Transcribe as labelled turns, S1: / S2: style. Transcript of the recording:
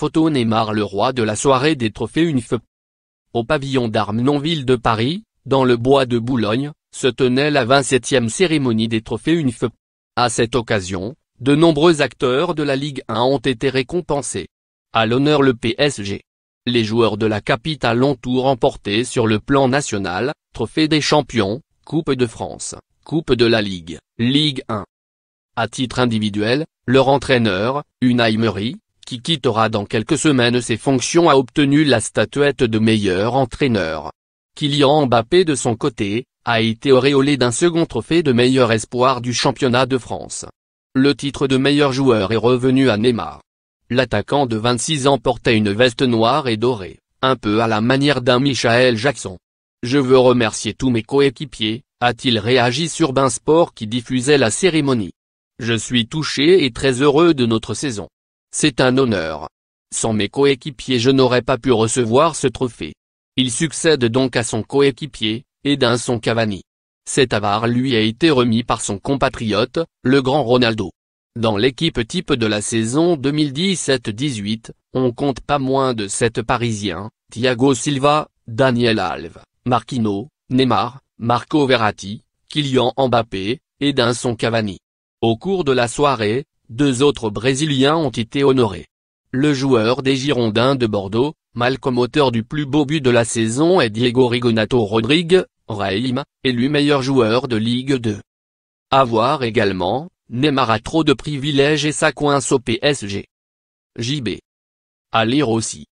S1: Photo Neymar le
S2: roi de la soirée des trophées UNIFEP. Au pavillon d'Armes, d'Armenon-Ville de Paris, dans le bois de Boulogne, se tenait la 27e cérémonie des trophées UNIFEP. À cette occasion, de nombreux acteurs de la Ligue 1 ont été récompensés. À l'honneur le PSG. Les joueurs de la capitale ont tout remporté sur le plan national, trophée des champions, Coupe de France, Coupe de la Ligue, Ligue 1. À titre individuel, leur entraîneur, Unai Emery, qui quittera dans quelques semaines ses fonctions a obtenu la statuette de meilleur entraîneur. Kylian Mbappé de son côté, a été auréolé d'un second trophée de meilleur espoir du championnat de France. Le titre de meilleur joueur est revenu à Neymar. L'attaquant de 26 ans portait une veste noire et dorée, un peu à la manière d'un Michael Jackson. Je veux remercier tous mes coéquipiers, a-t-il réagi sur Bainsport qui diffusait la cérémonie. Je suis touché et très heureux de notre saison. C'est un honneur. Sans mes coéquipiers je n'aurais pas pu recevoir ce trophée. Il succède donc à son coéquipier, Edinson Cavani. Cet avare lui a été remis par son compatriote, le grand Ronaldo. Dans l'équipe type de la saison 2017-18, on compte pas moins de sept Parisiens, Thiago Silva, Daniel Alves, Marquino, Neymar, Marco Verratti, Kylian Mbappé, et Cavani. Au cours de la soirée, deux autres Brésiliens ont été honorés. Le joueur des Girondins de Bordeaux, Malcolm auteur du plus beau but de la saison est Diego Rigonato Rodrigue, Reim, élu meilleur joueur de Ligue 2. A voir également, Neymar a trop de privilèges et ça coince au PSG. JB. À lire aussi.